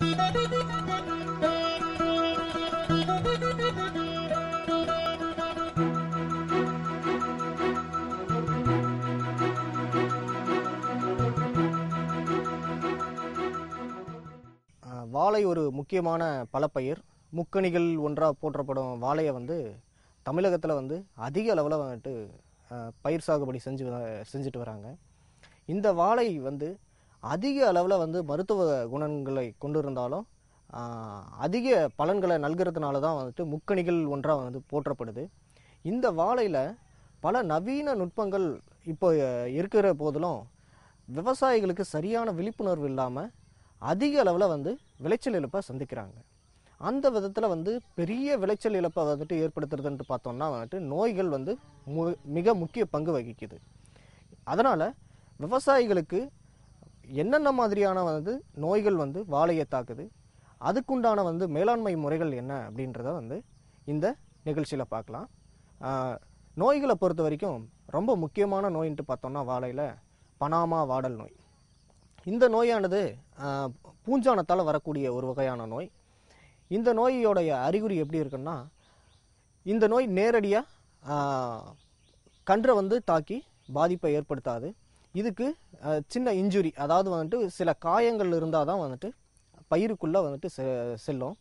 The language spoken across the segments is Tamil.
வாழை ஒரு முக்கியமான பலப்பயிர் முக்கணிகள் ஒன்றாக போற்றப்படும் வாழையை வந்து தமிழகத்தில் வந்து அதிக அளவில் வந்துட்டு பயிர் சாகுபடி செஞ்சு செஞ்சுட்டு வராங்க இந்த வாழை வந்து அதிக அளவில் வந்து மருத்துவ குணங்களை கொண்டு இருந்தாலும் அதிக பலன்களை நல்கிறதுனால தான் வந்துட்டு முக்கணிகள் ஒன்றாக வந்து போற்றப்படுது இந்த வாழையில் பல நவீன நுட்பங்கள் இப்போ இருக்கிற போதிலும் விவசாயிகளுக்கு சரியான விழிப்புணர்வு இல்லாமல் அதிக அளவில் வந்து விளைச்சல் இழப்பை சந்திக்கிறாங்க அந்த விதத்தில் வந்து பெரிய விளைச்சல் இழப்பை வந்துட்டு ஏற்படுத்துறதுன்ட்டு பார்த்தோம்னா வந்துட்டு நோய்கள் வந்து மு மிக முக்கிய பங்கு வகிக்குது அதனால் விவசாயிகளுக்கு என்னென்ன மாதிரியான வந்து நோய்கள் வந்து வாழையை தாக்குது அதுக்குண்டான வந்து மேலாண்மை முறைகள் என்ன அப்படின்றத வந்து இந்த நிகழ்ச்சியில் பார்க்கலாம் நோய்களை பொறுத்த வரைக்கும் ரொம்ப முக்கியமான நோயின்ட்டு பார்த்தோம்னா வாழையில் பனாமா வாடல் நோய் இந்த நோயானது பூஞ்சானத்தால் வரக்கூடிய ஒரு வகையான நோய் இந்த நோயோடைய அறிகுறி எப்படி இருக்குன்னா இந்த நோய் நேரடியாக கன்றை வந்து தாக்கி பாதிப்பை ஏற்படுத்தாது இதுக்கு சின்ன இன்ஜுரி அதாவது வந்துட்டு சில காயங்கள் இருந்தால் தான் வந்துட்டு பயிருக்குள்ளே வந்துட்டு செ செல்லும்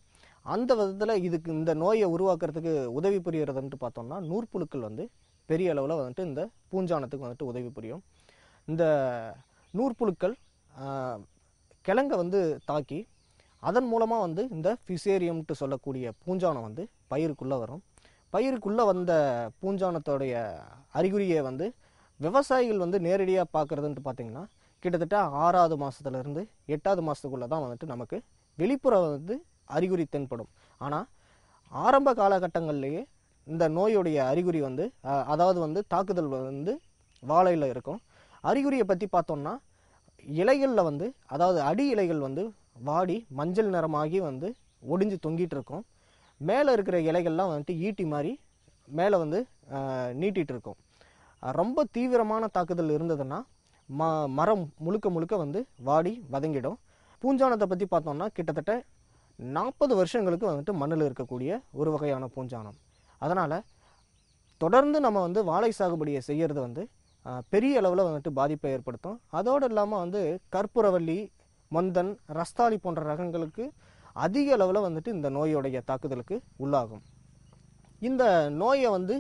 அந்த விதத்தில் இதுக்கு இந்த நோயை உருவாக்குறதுக்கு உதவி வந்துட்டு பார்த்தோம்னா நூற்புழுக்கள் வந்து பெரிய அளவில் வந்துட்டு இந்த பூஞ்சானத்துக்கு வந்துட்டு உதவி புரியும் இந்த நூற்புழுக்கள் கிழங்கை வந்து தாக்கி அதன் மூலமாக வந்து இந்த ஃபிசேரியம்ட்டு சொல்லக்கூடிய பூஞ்சானம் வந்து பயிருக்குள்ளே வரும் பயிருக்குள்ளே வந்த பூஞ்சானத்தோடைய அறிகுறியை வந்து விவசாயிகள் வந்து நேரடியாக பார்க்குறதுன்ட்டு பார்த்தீங்கன்னா கிட்டத்தட்ட ஆறாவது மாதத்துலேருந்து எட்டாவது மாதத்துக்குள்ளே தான் வந்துட்டு நமக்கு வெளிப்புறம் வந்து அறிகுறி தென்படும் ஆனால் ஆரம்ப காலகட்டங்கள்லேயே இந்த நோயுடைய அறிகுறி வந்து அதாவது வந்து தாக்குதல் வந்து வாழையில் இருக்கும் அறிகுறியை பற்றி பார்த்தோம்னா இலைகளில் வந்து அதாவது அடி இலைகள் வந்து வாடி மஞ்சள் நிறமாகி வந்து ஒடிஞ்சு தொங்கிட்டு இருக்கும் மேலே இருக்கிற இலைகள்லாம் வந்துட்டு ஈட்டி மாதிரி மேலே வந்து நீட்டிகிட்டு இருக்கும் ரொம்ப தீவிரமான தாக்குதல் இருந்ததுன்னா ம மரம் முழுக்க முழுக்க வந்து வாடி வதங்கிடும் பூஞ்சானத்தை பற்றி பார்த்தோம்னா கிட்டத்தட்ட நாற்பது வருஷங்களுக்கு வந்துட்டு மண்ணில் இருக்கக்கூடிய ஒரு வகையான பூஞ்சானம் அதனால் தொடர்ந்து நம்ம வந்து வாழை சாகுபடியை செய்கிறது வந்து பெரிய அளவில் வந்துட்டு பாதிப்பை ஏற்படுத்தும் அதோடு இல்லாமல் வந்து கற்பூரவல்லி மந்தன் ரஸ்தாலி போன்ற ரகங்களுக்கு அதிக அளவில் வந்துட்டு இந்த நோயுடைய தாக்குதலுக்கு உள்ளாகும் இந்த நோயை வந்து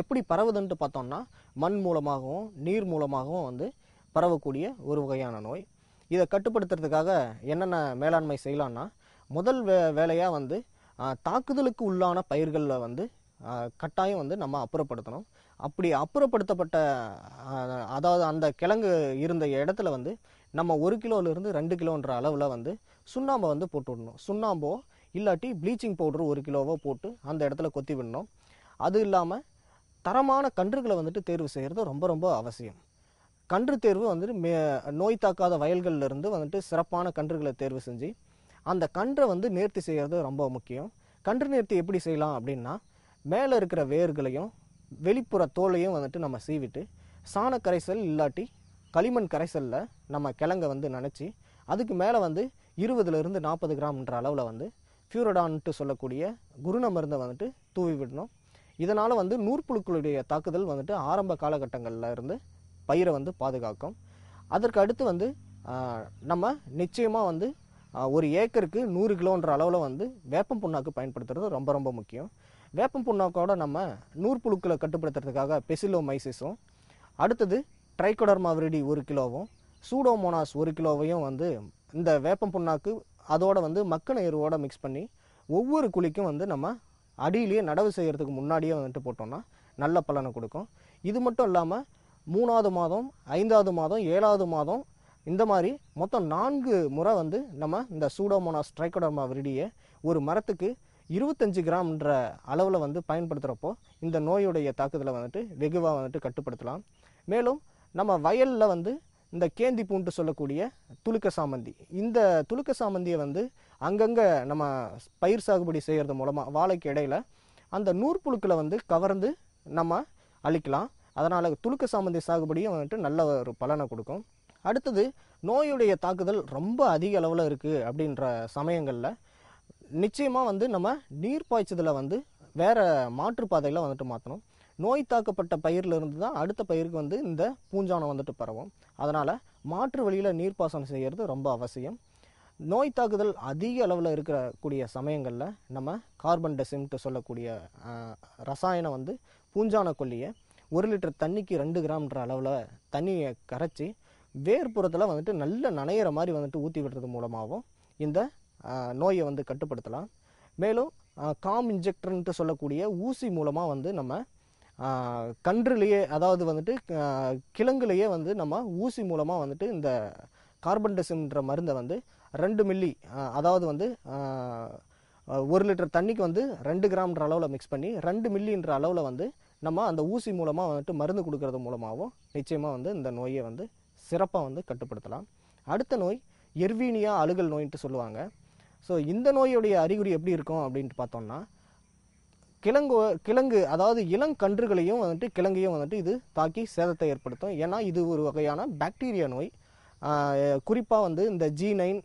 எப்படி பரவுதுன்ட்டு பார்த்தோம்னா மண் மூலமாகவும் நீர் மூலமாகவும் வந்து பரவக்கூடிய ஒரு வகையான நோய் இதை கட்டுப்படுத்துறதுக்காக என்னென்ன மேலாண்மை செய்யலான்னா முதல் வே வேலையாக வந்து தாக்குதலுக்கு உள்ளான பயிர்களில் வந்து கட்டாயம் வந்து நம்ம அப்புறப்படுத்தணும் அப்படி அப்புறப்படுத்தப்பட்ட அதாவது அந்த கிழங்கு இருந்த இடத்துல வந்து நம்ம ஒரு கிலோலேருந்து ரெண்டு கிலோன்ற அளவில் வந்து சுண்ணாம்பை வந்து போட்டு விடணும் சுண்ணாம்போ இல்லாட்டி ப்ளீச்சிங் பவுடர் ஒரு கிலோவோ போட்டு அந்த இடத்துல கொத்தி விடணும் அது இல்லாமல் தரமான கன்றுகளை வந்துட்டு தேர்வு செய்கிறது ரொம்ப ரொம்ப அவசியம் கன்று தேர்வு வந்துட்டு மே நோய் தாக்காத வயல்கள்லேருந்து வந்துட்டு சிறப்பான கன்றுகளை தேர்வு செஞ்சு அந்த கன்றை வந்து நேர்த்தி செய்கிறது ரொம்ப முக்கியம் கன்று நேர்த்தி எப்படி செய்யலாம் அப்படின்னா மேலே இருக்கிற வேர்களையும் வெளிப்புற தோலையும் வந்துட்டு நம்ம சீவிட்டு சாண கரைசல் இல்லாட்டி களிமண் கரைசலில் நம்ம கிழங்க வந்து நினச்சி அதுக்கு மேலே வந்து இருபதுலேருந்து நாற்பது கிராம்ன்ற அளவில் வந்து ஃபியூரடான்ட்டு சொல்லக்கூடிய குருண மருந்தை வந்துட்டு தூவி விடணும் இதனால் வந்து நூற்புழுக்களுடைய தாக்குதல் வந்துட்டு ஆரம்ப காலகட்டங்களில் இருந்து பயிரை வந்து பாதுகாக்கும் அதற்கு அடுத்து வந்து நம்ம நிச்சயமாக வந்து ஒரு ஏக்கருக்கு நூறு கிலோன்ற அளவில் வந்து வேப்பம் புண்ணாக்கு பயன்படுத்துறது ரொம்ப ரொம்ப முக்கியம் வேப்பம் புண்ணாக்கோட நம்ம நூற்புழுக்களை கட்டுப்படுத்துறதுக்காக மைசிஸும் அடுத்தது ட்ரைகொடர்மாவிரிடி ஒரு கிலோவும் சூடோமோனாஸ் ஒரு கிலோவையும் வந்து இந்த வேப்பம் புண்ணாக்கு அதோடு வந்து மக்கின எருவோட மிக்ஸ் பண்ணி ஒவ்வொரு குழிக்கும் வந்து நம்ம அடியிலேயே நடவு செய்கிறதுக்கு முன்னாடியே வந்துட்டு போட்டோம்னா நல்ல பலனை கொடுக்கும் இது மட்டும் இல்லாமல் மூணாவது மாதம் ஐந்தாவது மாதம் ஏழாவது மாதம் இந்த மாதிரி மொத்தம் நான்கு முறை வந்து நம்ம இந்த சூடோமோனா ஸ்ட்ரைக்கோடர்மா விரிடியை ஒரு மரத்துக்கு இருபத்தஞ்சு கிராம்ன்ற அளவில் வந்து பயன்படுத்துகிறப்போ இந்த நோயுடைய தாக்குதலை வந்துட்டு வெகுவாக வந்துட்டு கட்டுப்படுத்தலாம் மேலும் நம்ம வயலில் வந்து இந்த கேந்தி பூண்டு சொல்லக்கூடிய துளுக்க சாமந்தி இந்த துளுக்க சாமந்தியை வந்து அங்கங்கே நம்ம பயிர் சாகுபடி செய்கிறது மூலமாக வாழைக்கு இடையில் அந்த நூற்புழுக்களை வந்து கவர்ந்து நம்ம அழிக்கலாம் அதனால் துளுக்க சாமந்தி சாகுபடியும் வந்துட்டு நல்ல ஒரு பலனை கொடுக்கும் அடுத்தது நோயுடைய தாக்குதல் ரொம்ப அதிக அளவில் இருக்குது அப்படின்ற சமயங்களில் நிச்சயமாக வந்து நம்ம நீர் பாய்ச்சதில் வந்து வேறு மாற்றுப்பாதையில் வந்துட்டு மாற்றணும் நோய் தாக்கப்பட்ட இருந்து தான் அடுத்த பயிருக்கு வந்து இந்த பூஞ்சானம் வந்துட்டு பரவும் அதனால் மாற்று வழியில் நீர்ப்பாசனம் செய்கிறது ரொம்ப அவசியம் நோய் தாக்குதல் அதிக அளவில் இருக்கக்கூடிய சமயங்களில் நம்ம கார்பன் டெசிம்ட்டு சொல்லக்கூடிய ரசாயனம் வந்து பூஞ்சான கொல்லியை ஒரு லிட்டர் தண்ணிக்கு ரெண்டு கிராம்ன்ற அளவில் தண்ணியை கரைச்சி வேர்புறத்தில் வந்துட்டு நல்ல நனையிற மாதிரி வந்துட்டு ஊற்றி விடுறது மூலமாகவும் இந்த நோயை வந்து கட்டுப்படுத்தலாம் மேலும் காம் இன்ஜெக்டர்ன்ட்டு சொல்லக்கூடிய ஊசி மூலமாக வந்து நம்ம கன்றுலேயே அதாவது வந்துட்டு கிழங்குலேயே வந்து நம்ம ஊசி மூலமாக வந்துட்டு இந்த கார்பன்டெஸ்ன்ற மருந்தை வந்து ரெண்டு மில்லி அதாவது வந்து ஒரு லிட்டர் தண்ணிக்கு வந்து ரெண்டு கிராம்ன்ற அளவில் மிக்ஸ் பண்ணி ரெண்டு மில்லின்ற அளவில் வந்து நம்ம அந்த ஊசி மூலமாக வந்துட்டு மருந்து கொடுக்கறது மூலமாகவும் நிச்சயமாக வந்து இந்த நோயை வந்து சிறப்பாக வந்து கட்டுப்படுத்தலாம் அடுத்த நோய் எர்வீனியா அழுகல் நோயின்ட்டு சொல்லுவாங்க ஸோ இந்த நோயுடைய அறிகுறி எப்படி இருக்கும் அப்படின்ட்டு பார்த்தோம்னா கிழங்கு கிழங்கு அதாவது இளங்கன்றுகளையும் வந்துட்டு கிழங்கையும் வந்துட்டு இது தாக்கி சேதத்தை ஏற்படுத்தும் ஏன்னா இது ஒரு வகையான பாக்டீரியா நோய் குறிப்பாக வந்து இந்த ஜி நைன்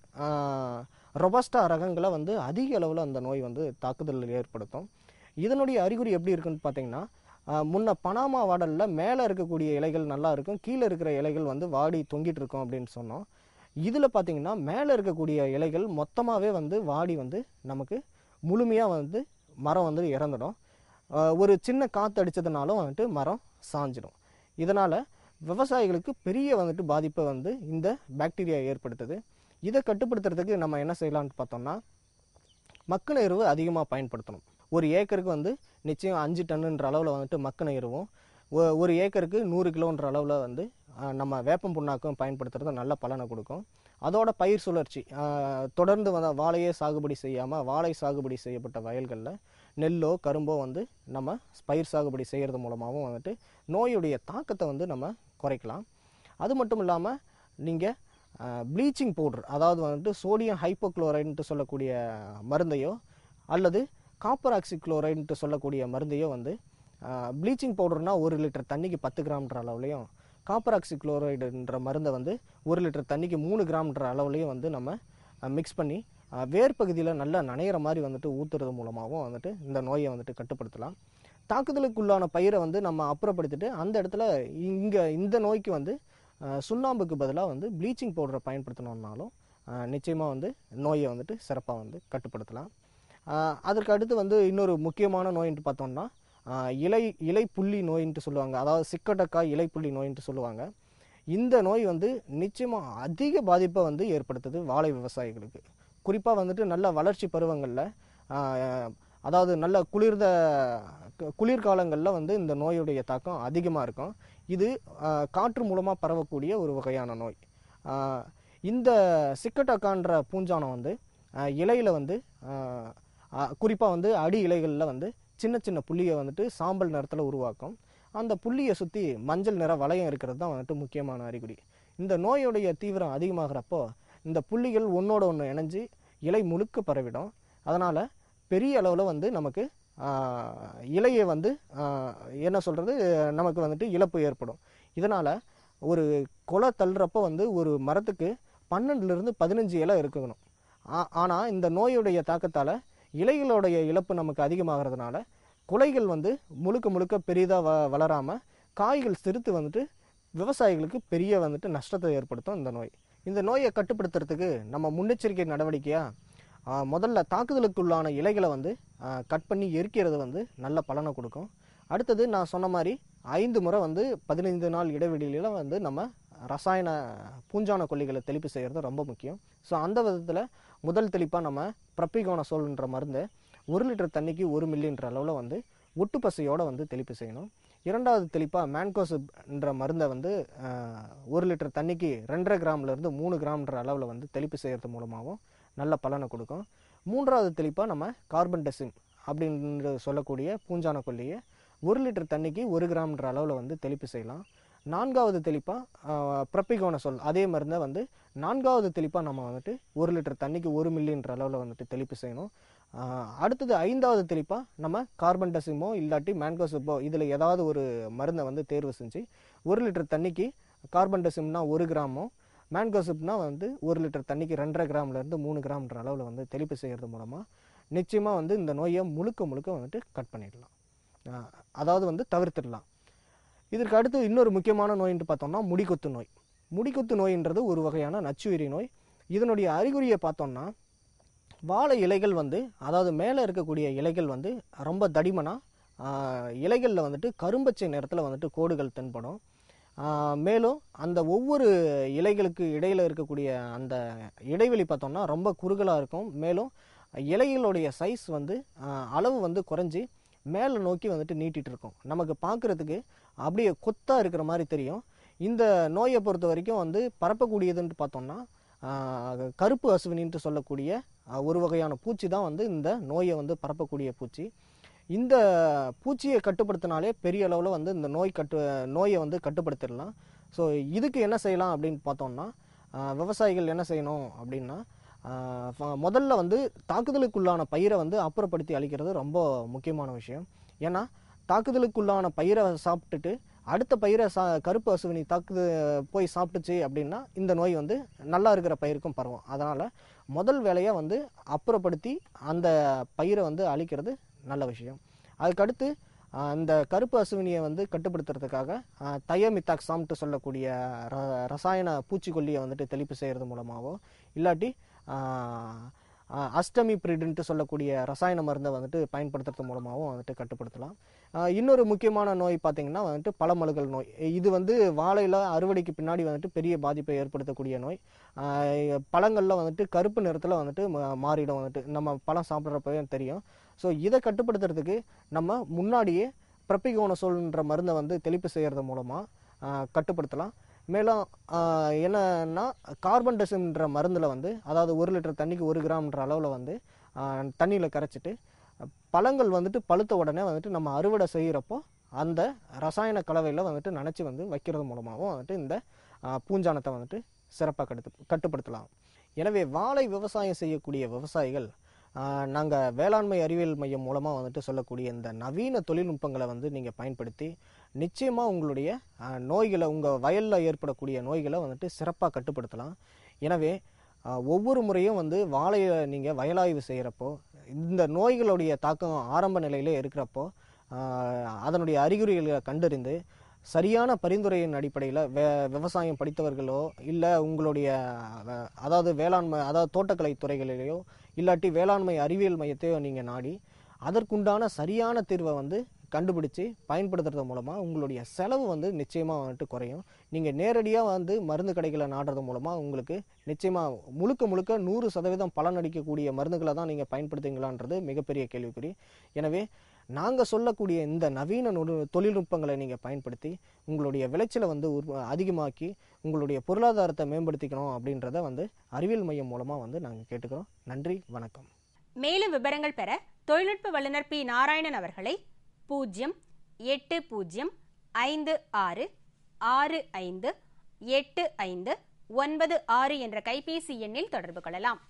ரொபஸ்டா ரகங்களை வந்து அதிக அளவில் அந்த நோய் வந்து தாக்குதல் ஏற்படுத்தும் இதனுடைய அறிகுறி எப்படி இருக்குன்னு பார்த்தீங்கன்னா முன்ன பனாமா வாடலில் மேலே இருக்கக்கூடிய இலைகள் நல்லா இருக்கும் கீழே இருக்கிற இலைகள் வந்து வாடி தொங்கிட்டு இருக்கும் அப்படின்னு சொன்னோம் இதில் பார்த்தீங்கன்னா மேலே இருக்கக்கூடிய இலைகள் மொத்தமாகவே வந்து வாடி வந்து நமக்கு முழுமையாக வந்து மரம் வந்து இறந்துடும் ஒரு சின்ன காற்று அடித்ததுனாலும் வந்துட்டு மரம் சாஞ்சிடும் இதனால் விவசாயிகளுக்கு பெரிய வந்துட்டு பாதிப்பை வந்து இந்த பாக்டீரியா ஏற்படுத்துது இதை கட்டுப்படுத்துறதுக்கு நம்ம என்ன செய்யலாம்னு பார்த்தோம்னா மக்கள் எருவு அதிகமாக பயன்படுத்தணும் ஒரு ஏக்கருக்கு வந்து நிச்சயம் அஞ்சு டன்னுன்ற அளவில் வந்துட்டு மக்கின எருவும் ஒரு ஏக்கருக்கு நூறு கிலோன்ற அளவில் வந்து நம்ம வேப்பம் புண்ணாக்கும் பயன்படுத்துறது நல்ல பலனை கொடுக்கும் அதோட பயிர் சுழற்சி தொடர்ந்து வந்த வாழையே சாகுபடி செய்யாமல் வாழை சாகுபடி செய்யப்பட்ட வயல்களில் நெல்லோ கரும்போ வந்து நம்ம பயிர் சாகுபடி செய்கிறது மூலமாகவும் வந்துட்டு நோயுடைய தாக்கத்தை வந்து நம்ம குறைக்கலாம் அது மட்டும் இல்லாமல் நீங்கள் ப்ளீச்சிங் பவுடர் அதாவது வந்துட்டு சோடியம் ஹைப்போக்ளோரைன்ட்டு சொல்லக்கூடிய மருந்தையோ அல்லது காப்பர் ஆக்சிக்ளோரைடுன்ட்டு குளோரைன்ட்டு சொல்லக்கூடிய மருந்தையோ வந்து ப்ளீச்சிங் பவுடர்னால் ஒரு லிட்டர் தண்ணிக்கு பத்து கிராம்ன்ற அளவுலையும் காப்பராக்சி குளோரைடுன்ற மருந்தை வந்து ஒரு லிட்டர் தண்ணிக்கு மூணு கிராம்ன்ற அளவுலேயும் வந்து நம்ம மிக்ஸ் பண்ணி வேர் பகுதியில் நல்லா நனையிற மாதிரி வந்துட்டு ஊற்றுறது மூலமாகவும் வந்துட்டு இந்த நோயை வந்துட்டு கட்டுப்படுத்தலாம் தாக்குதலுக்குள்ளான பயிரை வந்து நம்ம அப்புறப்படுத்திட்டு அந்த இடத்துல இங்கே இந்த நோய்க்கு வந்து சுண்ணாம்புக்கு பதிலாக வந்து ப்ளீச்சிங் பவுடரை பயன்படுத்தணுன்னாலும் நிச்சயமாக வந்து நோயை வந்துட்டு சிறப்பாக வந்து கட்டுப்படுத்தலாம் அதற்கு அடுத்து வந்து இன்னொரு முக்கியமான நோயின்ட்டு பார்த்தோம்னா இலை இலைப்புள்ளி நோயின்ட்டு சொல்லுவாங்க அதாவது சிக்கட்டக்காய் இலைப்புள்ளி நோயின்ட்டு சொல்லுவாங்க இந்த நோய் வந்து நிச்சயமாக அதிக பாதிப்பை வந்து ஏற்படுத்துது வாழை விவசாயிகளுக்கு குறிப்பாக வந்துட்டு நல்ல வளர்ச்சி பருவங்களில் அதாவது நல்ல குளிர்ந்த குளிர்காலங்களில் வந்து இந்த நோயுடைய தாக்கம் அதிகமாக இருக்கும் இது காற்று மூலமாக பரவக்கூடிய ஒரு வகையான நோய் இந்த சிக்கட்டக்கான்ற பூஞ்சானம் வந்து இலையில் வந்து குறிப்பாக வந்து அடி இலைகளில் வந்து சின்ன சின்ன புள்ளியை வந்துட்டு சாம்பல் நிறத்தில் உருவாக்கும் அந்த புள்ளியை சுற்றி மஞ்சள் நிற வளையம் இருக்கிறது தான் வந்துட்டு முக்கியமான அறிகுறி இந்த நோயுடைய தீவிரம் அதிகமாகிறப்போ இந்த புள்ளிகள் ஒன்றோட ஒன்று இணைஞ்சு இலை முழுக்க பரவிடும் அதனால் பெரிய அளவில் வந்து நமக்கு இலையை வந்து என்ன சொல்கிறது நமக்கு வந்துட்டு இழப்பு ஏற்படும் இதனால் ஒரு கொலை தள்ளுறப்போ வந்து ஒரு மரத்துக்கு பன்னெண்டுலேருந்து பதினஞ்சு இலை இருக்கணும் ஆனால் இந்த நோயுடைய தாக்கத்தால் இலைகளுடைய இழப்பு நமக்கு அதிகமாகிறதுனால குலைகள் வந்து முழுக்க முழுக்க பெரிதாக வ வளராமல் காய்கள் சிரித்து வந்துட்டு விவசாயிகளுக்கு பெரிய வந்துட்டு நஷ்டத்தை ஏற்படுத்தும் இந்த நோய் இந்த நோயை கட்டுப்படுத்துறதுக்கு நம்ம முன்னெச்சரிக்கை நடவடிக்கையாக முதல்ல தாக்குதலுக்குள்ளான இலைகளை வந்து கட் பண்ணி எரிக்கிறது வந்து நல்ல பலனை கொடுக்கும் அடுத்தது நான் சொன்ன மாதிரி ஐந்து முறை வந்து பதினைந்து நாள் இடைவெளியில் வந்து நம்ம ரசாயன பூஞ்சான கொல்லிகளை தெளிப்பு செய்கிறது ரொம்ப முக்கியம் ஸோ அந்த விதத்தில் முதல் தெளிப்பாக நம்ம ப்ரப்பிகோனசோல்ன்ற மருந்து ஒரு லிட்டர் தண்ணிக்கு ஒரு மில்லின்ற அளவில் வந்து ஒட்டு பசையோடு வந்து தெளிப்பு செய்யணும் இரண்டாவது தெளிப்பாக மேன்கோசுன்ற மருந்தை வந்து ஒரு லிட்டர் தண்ணிக்கு ரெண்டரை கிராம்லேருந்து மூணு கிராம்ன்ற அளவில் வந்து தெளிப்பு செய்கிறது மூலமாகவும் நல்ல பலனை கொடுக்கும் மூன்றாவது தெளிப்பாக நம்ம கார்பன் டெசிம் அப்படின்னு சொல்லக்கூடிய பூஞ்சான கொல்லியை ஒரு லிட்டர் தண்ணிக்கு ஒரு கிராம்ன்ற அளவில் வந்து தெளிப்பு செய்யலாம் நான்காவது தெளிப்பாக ப்ரப்பிகோன சொல் அதே மருந்தை வந்து நான்காவது தெளிப்பாக நம்ம வந்துட்டு ஒரு லிட்டர் தண்ணிக்கு ஒரு மில்லின்ற அளவில் வந்துட்டு தெளிப்பு செய்யணும் அடுத்தது ஐந்தாவது தெளிப்பாக நம்ம கார்பன் டசிமோ இல்லாட்டி மேன்கோசிப்போ இதில் ஏதாவது ஒரு மருந்தை வந்து தேர்வு செஞ்சு ஒரு லிட்டர் தண்ணிக்கு கார்பன் டசிம்னா ஒரு கிராமோ மேன்கோசிப்னா வந்து ஒரு லிட்டர் தண்ணிக்கு ரெண்டரை கிராம்லேருந்து மூணு கிராம்ன்ற அளவில் வந்து தெளிப்பு செய்கிறது மூலமாக நிச்சயமாக வந்து இந்த நோயை முழுக்க முழுக்க வந்துட்டு கட் பண்ணிடலாம் அதாவது வந்து தவிர்த்திடலாம் இதற்கு அடுத்து இன்னொரு முக்கியமான நோயின்ட்டு பார்த்தோம்னா முடிக்கொத்து நோய் முடிக்குத்து நோயின்றது ஒரு வகையான நச்சுயிரி நோய் இதனுடைய அறிகுறியை பார்த்தோம்னா வாழை இலைகள் வந்து அதாவது மேலே இருக்கக்கூடிய இலைகள் வந்து ரொம்ப தடிமனாக இலைகளில் வந்துட்டு கரும்பச்சை நிறத்தில் வந்துட்டு கோடுகள் தென்படும் மேலும் அந்த ஒவ்வொரு இலைகளுக்கு இடையில் இருக்கக்கூடிய அந்த இடைவெளி பார்த்தோம்னா ரொம்ப குறுகலாக இருக்கும் மேலும் இலைகளுடைய சைஸ் வந்து அளவு வந்து குறைஞ்சி மேலே நோக்கி வந்துட்டு நீட்டிகிட்டு இருக்கும் நமக்கு பார்க்குறதுக்கு அப்படியே கொத்தாக இருக்கிற மாதிரி தெரியும் இந்த நோயை பொறுத்த வரைக்கும் வந்து பரப்பக்கூடியதுன்ட்டு பார்த்தோம்னா கருப்பு அசுவினின்ட்டு சொல்லக்கூடிய ஒரு வகையான பூச்சி தான் வந்து இந்த நோயை வந்து பரப்பக்கூடிய பூச்சி இந்த பூச்சியை கட்டுப்படுத்தினாலே பெரிய அளவில் வந்து இந்த நோய் கட்டு நோயை வந்து கட்டுப்படுத்திடலாம் ஸோ இதுக்கு என்ன செய்யலாம் அப்படின்னு பார்த்தோம்னா விவசாயிகள் என்ன செய்யணும் அப்படின்னா முதல்ல வந்து தாக்குதலுக்குள்ளான பயிரை வந்து அப்புறப்படுத்தி அழிக்கிறது ரொம்ப முக்கியமான விஷயம் ஏன்னா தாக்குதலுக்குள்ளான பயிரை சாப்பிட்டுட்டு அடுத்த பயிரை சா கருப்பு அசுவினி தாக்குது போய் சாப்பிட்டுச்சு அப்படின்னா இந்த நோய் வந்து நல்லா இருக்கிற பயிருக்கும் பரவும் அதனால் முதல் வேலையை வந்து அப்புறப்படுத்தி அந்த பயிரை வந்து அழிக்கிறது நல்ல விஷயம் அதுக்கடுத்து அந்த கருப்பு அசுவினியை வந்து கட்டுப்படுத்துறதுக்காக தயமித்தாக்சாம்ட்டு சொல்லக்கூடிய ர ரசாயன பூச்சிக்கொல்லியை வந்துட்டு தெளிப்பு செய்கிறது மூலமாகவோ இல்லாட்டி அஸ்டமி பிரிடுன்ட்டு சொல்லக்கூடிய ரசாயன மருந்தை வந்துட்டு பயன்படுத்துறது மூலமாகவும் வந்துட்டு கட்டுப்படுத்தலாம் இன்னொரு முக்கியமான நோய் பார்த்தீங்கன்னா வந்துட்டு பழமழுகல் நோய் இது வந்து வாழையில் அறுவடைக்கு பின்னாடி வந்துட்டு பெரிய பாதிப்பை ஏற்படுத்தக்கூடிய நோய் பழங்களில் வந்துட்டு கருப்பு நிறத்தில் வந்துட்டு மாறிடும் வந்துட்டு நம்ம பழம் சாப்பிட்றப்பவே தெரியும் ஸோ இதை கட்டுப்படுத்துறதுக்கு நம்ம முன்னாடியே பிரப்பிகோனசோல்ன்ற மருந்தை வந்து தெளிப்பு செய்கிறது மூலமாக கட்டுப்படுத்தலாம் மேலும் என்னன்னா கார்பன் டெஸ்ன்ற மருந்தில் வந்து அதாவது ஒரு லிட்டர் தண்ணிக்கு ஒரு கிராம்ன்ற அளவில் வந்து தண்ணியில் கரைச்சிட்டு பழங்கள் வந்துட்டு பழுத்த உடனே வந்துட்டு நம்ம அறுவடை செய்கிறப்போ அந்த ரசாயன கலவையில் வந்துட்டு நினச்சி வந்து வைக்கிறது மூலமாகவும் வந்துட்டு இந்த பூஞ்சானத்தை வந்துட்டு சிறப்பாக கட்டு கட்டுப்படுத்தலாம் எனவே வாழை விவசாயம் செய்யக்கூடிய விவசாயிகள் நாங்கள் வேளாண்மை அறிவியல் மையம் மூலமாக வந்துட்டு சொல்லக்கூடிய இந்த நவீன தொழில்நுட்பங்களை வந்து நீங்கள் பயன்படுத்தி நிச்சயமாக உங்களுடைய நோய்களை உங்கள் வயலில் ஏற்படக்கூடிய நோய்களை வந்துட்டு சிறப்பாக கட்டுப்படுத்தலாம் எனவே ஒவ்வொரு முறையும் வந்து வாழையை நீங்கள் வயலாய்வு செய்கிறப்போ இந்த நோய்களுடைய தாக்கம் ஆரம்ப நிலையிலே இருக்கிறப்போ அதனுடைய அறிகுறிகளை கண்டறிந்து சரியான பரிந்துரையின் அடிப்படையில் வே விவசாயம் படித்தவர்களோ இல்லை உங்களுடைய அதாவது வேளாண்மை அதாவது தோட்டக்கலை துறைகளிலேயோ இல்லாட்டி வேளாண்மை அறிவியல் மையத்தையோ நீங்கள் நாடி அதற்குண்டான சரியான தீர்வை வந்து கண்டுபிடிச்சி பயன்படுத்துறது மூலமாக உங்களுடைய செலவு வந்து நிச்சயமாக வந்துட்டு குறையும் நீங்கள் நேரடியாக வந்து மருந்து கடைகளை நாடுறது மூலமாக உங்களுக்கு நிச்சயமாக முழுக்க முழுக்க நூறு சதவீதம் பலன் அடிக்கக்கூடிய மருந்துகளை தான் நீங்கள் பயன்படுத்துங்களான்றது மிகப்பெரிய கேள்விக்குறி எனவே நாங்கள் சொல்லக்கூடிய இந்த நவீன தொழில்நுட்பங்களை நீங்கள் பயன்படுத்தி உங்களுடைய விளைச்சலை வந்து அதிகமாக்கி உங்களுடைய பொருளாதாரத்தை மேம்படுத்திக்கணும் அப்படின்றத வந்து அறிவியல் மையம் மூலமாக வந்து நாங்கள் கேட்டுக்கிறோம் நன்றி வணக்கம் மேலும் விவரங்கள் பெற தொழில்நுட்ப வல்லுநர் பி நாராயணன் அவர்களை பூஜ்ஜியம் எட்டு பூஜ்ஜியம் ஐந்து ஆறு ஆறு ஐந்து எட்டு ஐந்து ஒன்பது ஆறு என்ற கைபேசி எண்ணில் தொடர்பு கொள்ளலாம்